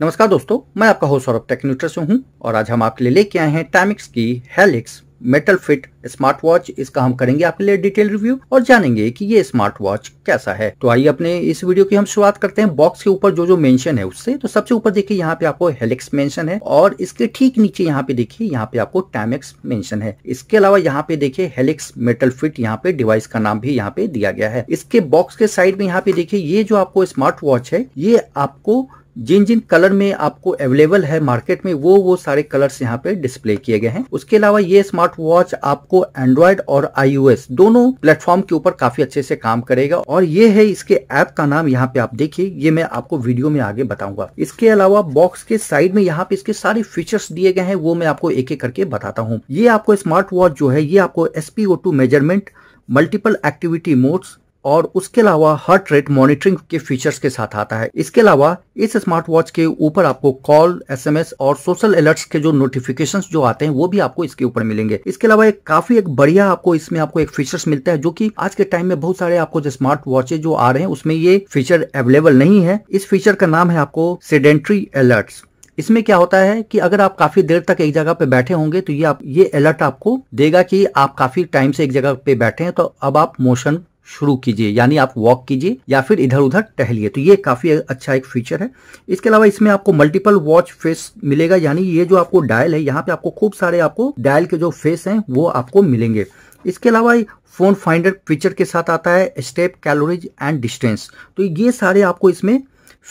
नमस्कार दोस्तों मैं आपका हो सौरभ टेक्न्यूटर से हूं और आज हम आपके लिए लेके आए हैं टैमिक्स की Helix metal fit smart watch इसका हम करेंगे आपके लिए डिटेल रिव्यू और जानेंगे कि ये स्मार्ट वॉच कैसा है तो आइए अपने इस वीडियो की हम शुरुआत करते हैं बॉक्स के ऊपर जो जो मेंशन है उससे तो सबसे ऊपर देखिए यहाँ पे आपको हेलिक्स मेंशन है और इसके ठीक नीचे यहाँ पे देखिए यहाँ पे आपको टैमिक्स मेंशन है इसके अलावा यहाँ पे देखिये हेलिक्स मेटल फिट यहाँ पे डिवाइस का नाम भी यहाँ पे दिया गया है इसके बॉक्स के साइड में यहाँ पे देखिये ये जो आपको स्मार्ट वॉच है ये आपको जिन जिन कलर में आपको अवेलेबल है मार्केट में वो वो सारे कलर्स यहाँ पे डिस्प्ले किए गए हैं उसके अलावा ये स्मार्ट वॉच आपको एंड्रॉयड और आईओएस दोनों प्लेटफॉर्म के ऊपर काफी अच्छे से काम करेगा और ये है इसके ऐप का नाम यहाँ पे आप देखिए ये मैं आपको वीडियो में आगे बताऊंगा इसके अलावा बॉक्स के साइड में यहाँ पे इसके सारे फीचर्स दिए गए हैं वो मैं आपको एक एक करके बताता हूँ ये आपको स्मार्ट वॉच जो है ये आपको SPO measurement multiple activity modes और उसके अलावा हार्ट रेट मॉनिटरिंग के फीचर्स के साथ आता है इसके अलावा इस स्मार्ट वॉच के ऊपर आपको कॉल एसएमएस और सोशल अलर्ट्स के जो नोटिफिकेशंस जो आते हैं वो भी आपको इसके ऊपर मिलेंगे इसके अलावा एक काफी एक बढ़िया आपको इसमें आपको एक फीचर्स मिलता है जो की आज के टाइम में बहुत सारे आपको जो स्मार्ट वॉचेज जो आ रहे हैं उसमें ये फीचर अवेलेबल नहीं है इस फीचर का नाम है आपको सेडेंट्री अलर्ट्स इसमें क्या होता है कि अगर आप काफी देर तक एक जगह पे बैठे होंगे तो ये आप ये अलर्ट आपको देगा कि आप काफी टाइम से एक जगह पे बैठे हैं तो अब आप मोशन शुरू कीजिए यानी आप वॉक कीजिए या फिर इधर उधर टहलिए तो ये काफ़ी अच्छा एक फीचर है इसके अलावा इसमें आपको मल्टीपल वॉच फेस मिलेगा यानी ये जो आपको डायल है यहाँ पे आपको खूब सारे आपको डायल के जो फेस हैं वो आपको मिलेंगे इसके अलावा फोन फाइंडर फीचर के साथ आता है स्टेप कैलोरीज एंड डिस्टेंस तो ये सारे आपको इसमें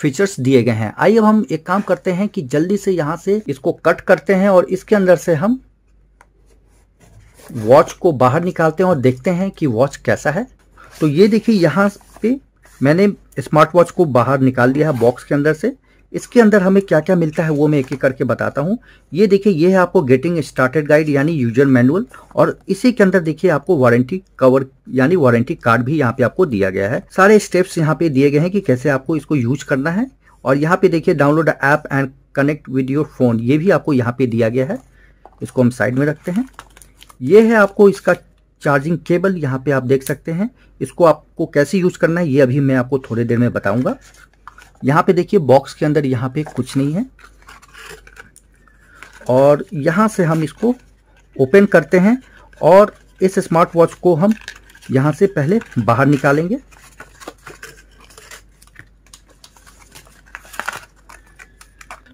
फीचर्स दिए गए हैं आइए अब हम एक काम करते हैं कि जल्दी से यहाँ से इसको कट करते हैं और इसके अंदर से हम वॉच को बाहर निकालते हैं और देखते हैं कि वॉच कैसा है तो ये देखिए यहाँ पे मैंने स्मार्ट वॉच को बाहर निकाल दिया है बॉक्स के अंदर से इसके अंदर हमें क्या क्या मिलता है वो मैं एक एक करके बताता हूँ ये देखिए ये है आपको गेटिंग स्टार्टेड गाइड यानी यूजर मैनुअल और इसी के अंदर देखिए आपको वारंटी कवर यानी वारंटी कार्ड भी यहाँ पे आपको दिया गया है सारे स्टेप्स यहाँ पे दिए गए हैं कि कैसे आपको इसको यूज करना है और यहाँ पे देखिए download app and connect with your phone ये भी आपको यहाँ पे दिया गया है इसको हम साइड में रखते हैं ये है आपको इसका चार्जिंग केबल यहाँ पे आप देख सकते हैं इसको आपको कैसे यूज़ करना है ये अभी मैं आपको थोड़ी देर में बताऊँगा यहाँ पे देखिए बॉक्स के अंदर यहाँ पे कुछ नहीं है और यहाँ से हम इसको ओपन करते हैं और इस स्मार्ट वॉच को हम यहाँ से पहले बाहर निकालेंगे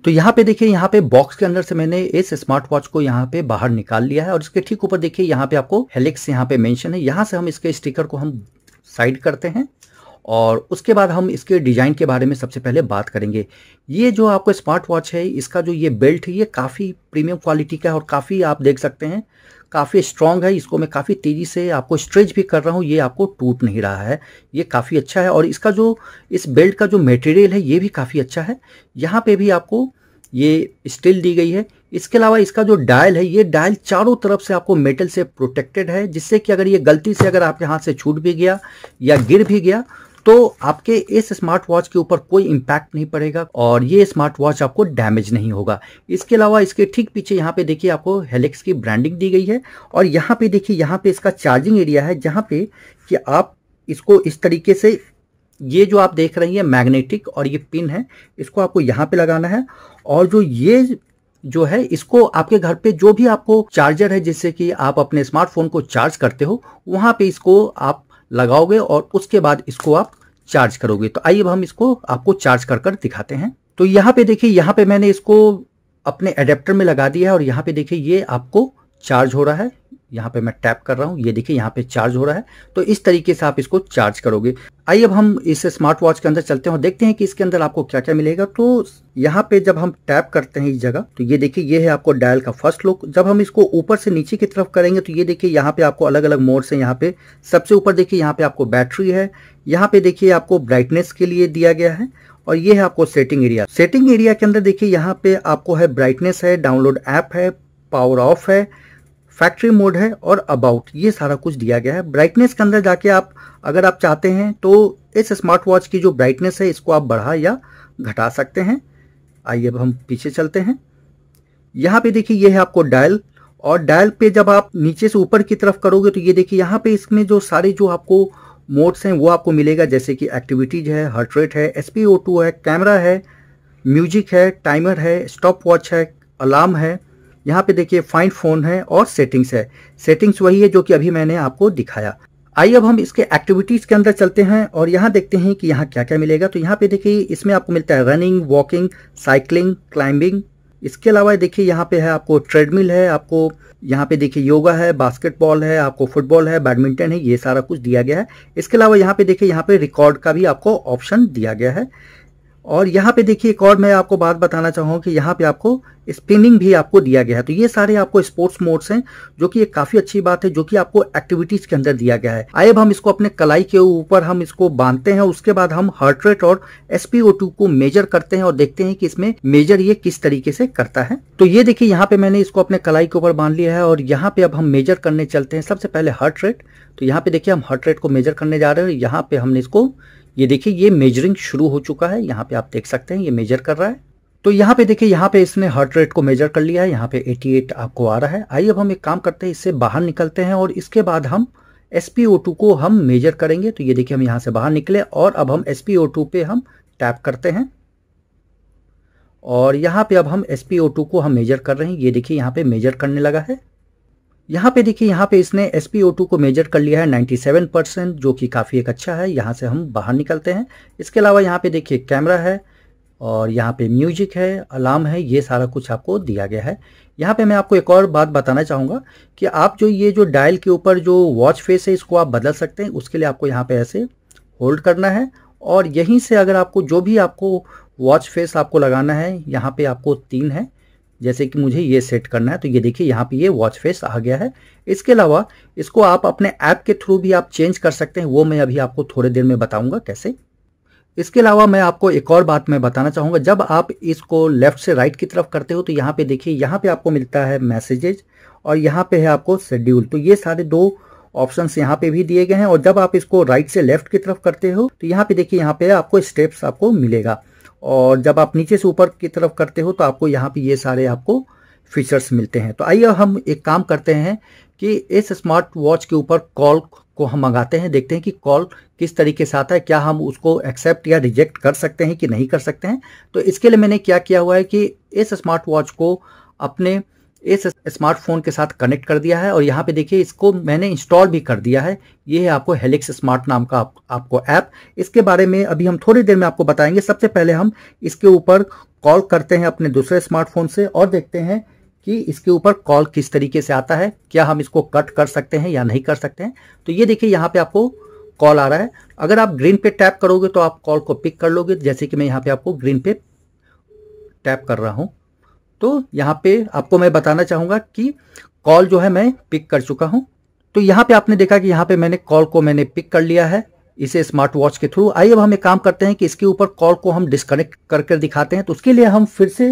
तो यहाँ पे देखिए यहाँ पे बॉक्स के अंदर से मैंने इस स्मार्ट वॉच को यहाँ पे बाहर निकाल लिया है और इसके ठीक ऊपर देखिए यहाँ पे आपको हेलिक्स यहाँ पे मेंशन है यहाँ से हम इसके स्टिकर को हम साइड करते हैं और उसके बाद हम इसके डिज़ाइन के बारे में सबसे पहले बात करेंगे ये जो आपको स्मार्ट वॉच है इसका जो ये बेल्ट है ये काफ़ी प्रीमियम क्वालिटी का है और काफ़ी आप देख सकते हैं काफ़ी स्ट्रॉन्ग है इसको मैं काफ़ी तेज़ी से आपको स्ट्रेच भी कर रहा हूँ ये आपको टूट नहीं रहा है ये काफ़ी अच्छा है और इसका जो इस बेल्ट का जो मटेरियल है ये भी काफ़ी अच्छा है यहाँ पे भी आपको ये स्टील दी गई है इसके अलावा इसका जो डायल है ये डायल चारों तरफ से आपको मेटल से प्रोटेक्टेड है जिससे कि अगर ये गलती से अगर आपके हाथ से छूट भी गया या गिर भी गया तो आपके इस स्मार्ट वॉच के ऊपर कोई इम्पैक्ट नहीं पड़ेगा और ये स्मार्ट वॉच आपको डैमेज नहीं होगा इसके अलावा इसके ठीक पीछे यहाँ पे देखिए आपको हेलिक्स की ब्रांडिंग दी गई है और यहाँ पे देखिए यहाँ पे इसका चार्जिंग एरिया है जहाँ पे कि आप इसको इस तरीके से ये जो आप देख रहे हैं ये मैग्नेटिक और ये पिन है इसको आपको यहाँ पे लगाना है और जो ये जो है इसको आपके घर पे जो भी आपको चार्जर है जिससे कि आप अपने स्मार्टफोन को चार्ज करते हो वहाँ पे इसको आप लगाओगे और उसके बाद इसको आप चार्ज करोगे तो आइए हम इसको आपको चार्ज कर कर दिखाते हैं तो यहाँ पे देखिए यहाँ पे मैंने इसको अपने एडेप्टर में लगा दिया है और यहाँ पे देखिए ये आपको चार्ज हो रहा है यहाँ पे मैं टैप कर रहा हूँ ये देखिए यहाँ पे चार्ज हो रहा है तो इस तरीके से आप इसको चार्ज करोगे आइए अब हम इस स्मार्ट वॉच के अंदर चलते हैं और देखते हैं कि इसके अंदर आपको क्या क्या मिलेगा तो यहाँ पे जब हम टैप करते हैं इस जगह तो ये देखिए ये है आपको डायल का फर्स्ट लुक जब हम इसको ऊपर से नीचे की तरफ करेंगे तो ये देखिए यहाँ पे आपको अलग अलग मोड से यहाँ पे सबसे ऊपर देखिए यहाँ पे आपको बैटरी है यहाँ पे देखिए आपको ब्राइटनेस के लिए दिया गया है और ये है आपको सेटिंग एरिया सेटिंग एरिया के अंदर देखिए यहाँ पे आपको है ब्राइटनेस है डाउनलोड ऐप है पावर ऑफ है फैक्ट्री मोड है और अबाउट ये सारा कुछ दिया गया है ब्राइटनेस के अंदर जाके आप अगर आप चाहते हैं तो इस स्मार्ट वॉच की जो ब्राइटनेस है इसको आप बढ़ा या घटा सकते हैं आइए अब हम पीछे चलते हैं यहाँ पे देखिए ये है आपको डायल और डायल पे जब आप नीचे से ऊपर की तरफ करोगे तो ये देखिए यहाँ पे इसमें जो सारे जो आपको मोड्स हैं वो आपको मिलेगा जैसे कि एक्टिविटीज है हार्ट रेट है एस है कैमरा है म्यूजिक है टाइमर है स्टॉप वॉच है अलार्म है यहाँ पे देखिए फाइंड फोन है और सेटिंग्स है सेटिंग्स वही है जो कि अभी मैंने आपको दिखाया आइए अब हम इसके एक्टिविटीज़ के अंदर चलते हैं और यहाँ देखते हैं कि यहाँ क्या क्या मिलेगा तो यहाँ पे देखिए इसमें आपको मिलता है रनिंग वॉकिंग साइकिलिंग क्लाइंबिंग इसके अलावा देखिए यहाँ पे है आपको ट्रेडमिल है आपको यहाँ पे देखिए योगा है बास्केटबॉल है आपको फुटबॉल है बैडमिंटन है ये सारा कुछ दिया गया है इसके अलावा यहाँ पे देखिए यहाँ पे रिकॉर्ड का भी आपको ऑप्शन दिया गया है और यहाँ पे देखिए एक और मैं आपको बात बताना चाहूँ कि यहाँ पे आपको स्पिनिंग भी आपको दिया गया है तो ये सारे आपको स्पोर्ट्स मोड्स हैं जो कि एक काफी अच्छी बात है जो कि आपको एक्टिविटीज के अंदर दिया गया है आए अब हम इसको अपने कलाई के ऊपर हम इसको बांधते हैं उसके बाद हम हार्ट रेट और एसपीओ को मेजर करते हैं और देखते हैं कि इसमें मेजर ये किस तरीके से करता है तो ये देखिए यहाँ पे मैंने इसको अपने कलाई के ऊपर बांध लिया है और यहाँ पे अब हम मेजर करने चलते हैं सबसे पहले हार्ट रेट तो यहाँ पे देखिए हम हार्ट रेट को मेजर करने जा रहे हैं यहाँ पे हमने इसको ये देखिए ये मेजरिंग शुरू हो चुका है यहाँ पे आप देख सकते हैं ये मेजर कर रहा है तो यहाँ पे देखिए यहाँ पे इसने हार्ट रेट को मेजर कर लिया है यहाँ पे 88 आपको आ रहा है आइए अब हम एक काम करते हैं इससे बाहर निकलते हैं और इसके बाद हम एस को हम मेजर करेंगे तो ये देखिए हम यहाँ से बाहर निकले और अब हम एस पे हम टैप करते हैं और यहाँ पे अब हम एस को हम मेजर कर रहे हैं ये देखिए यहाँ पे मेजर करने लगा है यहाँ पे देखिए यहाँ पे इसने एस को मेजर कर लिया है 97 परसेंट जो कि काफ़ी एक अच्छा है यहाँ से हम बाहर निकलते हैं इसके अलावा यहाँ पे देखिए कैमरा है और यहाँ पे म्यूजिक है अलार्म है ये सारा कुछ आपको दिया गया है यहाँ पे मैं आपको एक और बात बताना चाहूँगा कि आप जो ये जो डायल के ऊपर जो वॉच फेस है इसको आप बदल सकते हैं उसके लिए आपको यहाँ पर ऐसे होल्ड करना है और यहीं से अगर आपको जो भी आपको वॉच फेस आपको लगाना है यहाँ पर आपको तीन है जैसे कि मुझे ये सेट करना है तो ये देखिए यहाँ पे ये वॉच फेस आ गया है इसके अलावा इसको आप अपने ऐप के थ्रू भी आप चेंज कर सकते हैं वो मैं अभी आपको थोड़े देर में बताऊंगा कैसे इसके अलावा मैं आपको एक और बात मैं बताना चाहूँगा जब आप इसको लेफ़्ट से राइट की तरफ करते हो तो यहाँ पे देखिए यहाँ पे आपको मिलता है मैसेजेज और यहाँ पे है आपको शेड्यूल तो ये सारे दो ऑप्शंस यहाँ पे भी दिए गए हैं और जब आप इसको राइट से लेफ्ट की तरफ करते हो तो यहाँ पे देखिए यहाँ पे आपको स्टेप्स आपको मिलेगा और जब आप नीचे से ऊपर की तरफ करते हो तो आपको यहाँ पे ये सारे आपको फीचर्स मिलते हैं तो आइए हम एक काम करते हैं कि इस स्मार्ट वॉच के ऊपर कॉल को हम मंगाते हैं देखते हैं कि कॉल किस तरीके से आता है क्या हम उसको एक्सेप्ट या रिजेक्ट कर सकते हैं कि नहीं कर सकते हैं तो इसके लिए मैंने क्या किया हुआ है कि इस स्मार्ट वॉच को अपने इस स्मार्टफोन के साथ कनेक्ट कर दिया है और यहाँ पे देखिए इसको मैंने इंस्टॉल भी कर दिया है ये है आपको हेलिक्स स्मार्ट नाम का आप, आपको ऐप इसके बारे में अभी हम थोड़ी देर में आपको बताएंगे सबसे पहले हम इसके ऊपर कॉल करते हैं अपने दूसरे स्मार्टफोन से और देखते हैं कि इसके ऊपर कॉल किस तरीके से आता है क्या हम इसको कट कर सकते हैं या नहीं कर सकते हैं तो ये देखिए यहाँ पे आपको कॉल आ रहा है अगर आप ग्रीन पे टैप करोगे तो आप कॉल को पिक कर लोगे जैसे कि मैं यहाँ पे आपको ग्रीन पे टैप कर रहा हूँ तो यहाँ पे आपको मैं बताना चाहूंगा कि कॉल जो है मैं पिक कर चुका हूं तो यहाँ पे आपने देखा कि यहाँ पे मैंने कॉल को मैंने पिक कर लिया है इसे स्मार्ट वॉच के थ्रू आइए अब हम एक काम करते हैं कि इसके ऊपर कॉल को हम डिस्कनेक्ट करके दिखाते हैं तो उसके लिए हम फिर से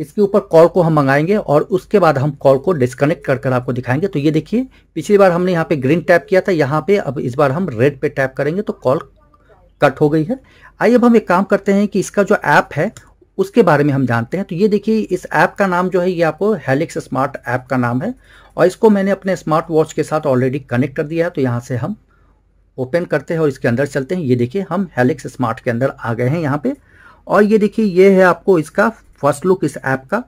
इसके ऊपर कॉल को हम मंगाएंगे और उसके बाद हम कॉल को डिस्कनेक्ट कर कर आपको दिखाएंगे तो ये देखिए पिछली बार हमने यहाँ पे ग्रीन टैप किया था यहाँ पे अब इस बार हम रेड पे टैप करेंगे तो कॉल कट हो गई है आइए अब हम एक काम करते हैं कि इसका जो ऐप है उसके बारे में हम जानते हैं तो ये देखिए इस ऐप का नाम जो है ये आपको हेलिक्स स्मार्ट ऐप का नाम है और इसको मैंने अपने स्मार्ट वॉच के साथ ऑलरेडी कनेक्ट कर दिया है तो यहाँ से हम ओपन करते हैं और इसके अंदर चलते हैं ये देखिए हम हेलिक्स स्मार्ट के अंदर आ गए हैं यहाँ पे और ये देखिए ये है आपको इसका फर्स्ट लुक इस ऐप का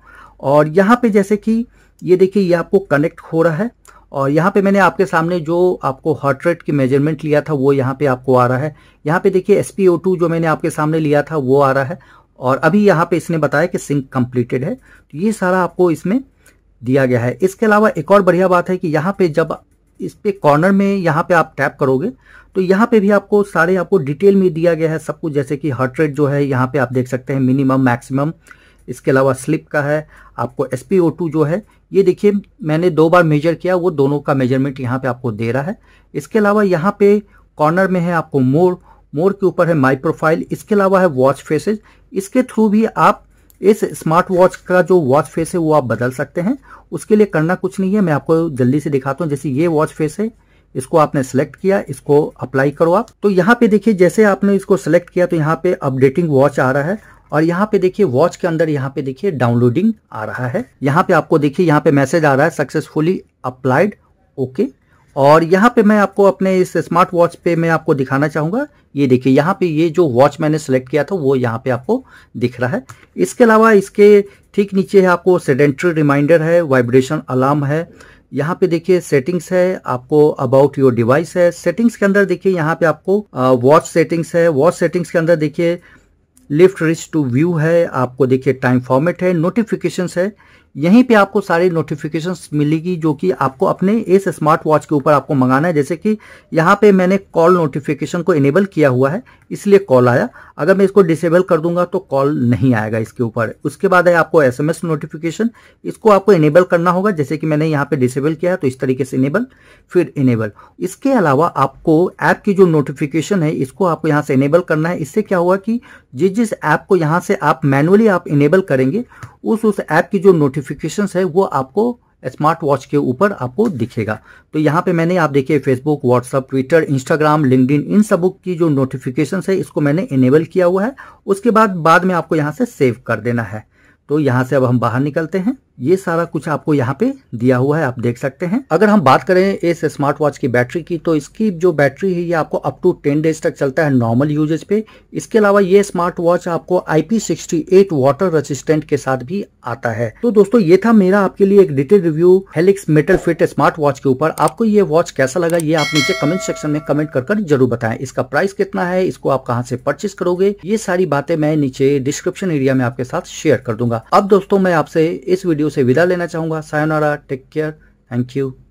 और यहाँ पे जैसे कि ये देखिए ये आपको कनेक्ट हो रहा है और यहाँ पे मैंने आपके सामने जो आपको हार्ट रेट की मेजरमेंट लिया था वो यहाँ पे आपको आ रहा है यहाँ पे देखिए एस जो मैंने आपके सामने लिया था वो आ रहा है और अभी यहाँ पे इसने बताया कि सिंक कंप्लीटेड है तो ये सारा आपको इसमें दिया गया है इसके अलावा एक और बढ़िया बात है कि यहाँ पे जब इस पे कॉर्नर में यहाँ पे आप टैप करोगे तो यहाँ पे भी आपको सारे आपको डिटेल में दिया गया है सब कुछ जैसे कि हार्ट रेट जो है यहाँ पे आप देख सकते हैं मिनिमम मैक्सिमम इसके अलावा स्लिप का है आपको एस जो है ये देखिए मैंने दो बार मेजर किया वो दोनों का मेजरमेंट यहाँ पे आपको दे रहा है इसके अलावा यहाँ पे कॉर्नर में है आपको मोड़ मोर के ऊपर है माई प्रोफाइल इसके अलावा है वॉच फेसेज इसके थ्रू भी आप इस स्मार्ट वॉच का जो वॉच फेस है वो आप बदल सकते हैं उसके लिए करना कुछ नहीं है मैं आपको जल्दी से दिखाता हूँ जैसे ये वॉच फेस है इसको आपने सेलेक्ट किया इसको अप्लाई करो आप तो यहाँ पे देखिए जैसे आपने इसको सेलेक्ट किया तो यहाँ पे अपडेटिंग वॉच आ रहा है और यहाँ पे देखिए वॉच के अंदर यहाँ पे देखिए डाउनलोडिंग आ रहा है यहाँ पे आपको देखिए यहाँ पे मैसेज आ रहा है सक्सेसफुली अप्लाइड ओके और यहाँ पे मैं आपको अपने इस स्मार्ट वॉच पे मैं आपको दिखाना चाहूँगा ये देखिए यहाँ पे ये जो वॉच मैंने सेलेक्ट किया था वो यहाँ पे आपको दिख रहा है इसके अलावा इसके ठीक नीचे है आपको सेडेंट्री रिमाइंडर है वाइब्रेशन अलार्म है यहाँ पे देखिए सेटिंग्स है आपको अबाउट योर डिवाइस है सेटिंग्स के अंदर देखिए यहाँ पे आपको वॉच सेटिंग्स है वॉच सेटिंग्स के अंदर देखिए लिफ्ट रिच टू व्यू है आपको देखिए टाइम फॉर्मेट है नोटिफिकेशंस है यहीं पे आपको सारी नोटिफिकेशन मिलेगी जो कि आपको अपने इस स्मार्ट वॉच के ऊपर आपको मंगाना है जैसे कि यहाँ पे मैंने कॉल नोटिफिकेशन को इनेबल किया हुआ है इसलिए कॉल आया अगर मैं इसको डिसेबल कर दूंगा तो कॉल नहीं आएगा इसके ऊपर उसके बाद है आपको एस नोटिफिकेशन इसको आपको इनेबल करना होगा जैसे कि मैंने यहाँ पे डिसेबल किया है तो इस तरीके से इनेबल फिर इनेबल इसके अलावा आपको ऐप की जो नोटिफिकेशन है इसको आपको यहाँ से इनेबल करना है इससे क्या हुआ कि जिस जिस ऐप को यहाँ से आप मैनुअली आप इनेबल करेंगे उस उस ऐप की जो नोटिफिकेशन नोटिफिकेशन है वो आपको स्मार्ट वॉच के ऊपर आपको दिखेगा तो यहाँ पे मैंने आप देखिए Facebook WhatsApp Twitter Instagram LinkedIn इन सब की जो नोटिफिकेशन है इसको मैंने इनेबल किया हुआ है उसके बाद बाद में आपको यहाँ से सेव कर देना है तो यहाँ से अब हम बाहर निकलते हैं ये सारा कुछ आपको यहाँ पे दिया हुआ है आप देख सकते हैं अगर हम बात करें इस स्मार्ट वॉच की बैटरी की तो इसकी जो बैटरी है ये आपको अप टू टेन डेज तक चलता है नॉर्मल यूजेज पे इसके अलावा ये स्मार्ट वॉच आपको IP sixty eight water resistant के साथ भी आता है तो दोस्तों ये था मेरा आपके लिए एक detail review Helix metal fit smart watch के ऊपर आपको ये वॉच कैसा लगा ये आप नीचे कमेंट सेक्शन में कमेंट कर, जरूर बताए इसका प्राइस कितना है इसको आप कहाँ से परचेस करोगे ये सारी बातें मैं नीचे डिस्क्रिप्शन एरिया में आपके साथ शेयर कर दूंगा अब दोस्तों मैं आपसे इस वीडियो वीडियो से विदा लेना चाहूंगा सायोनारा टेक केयर थैंक यू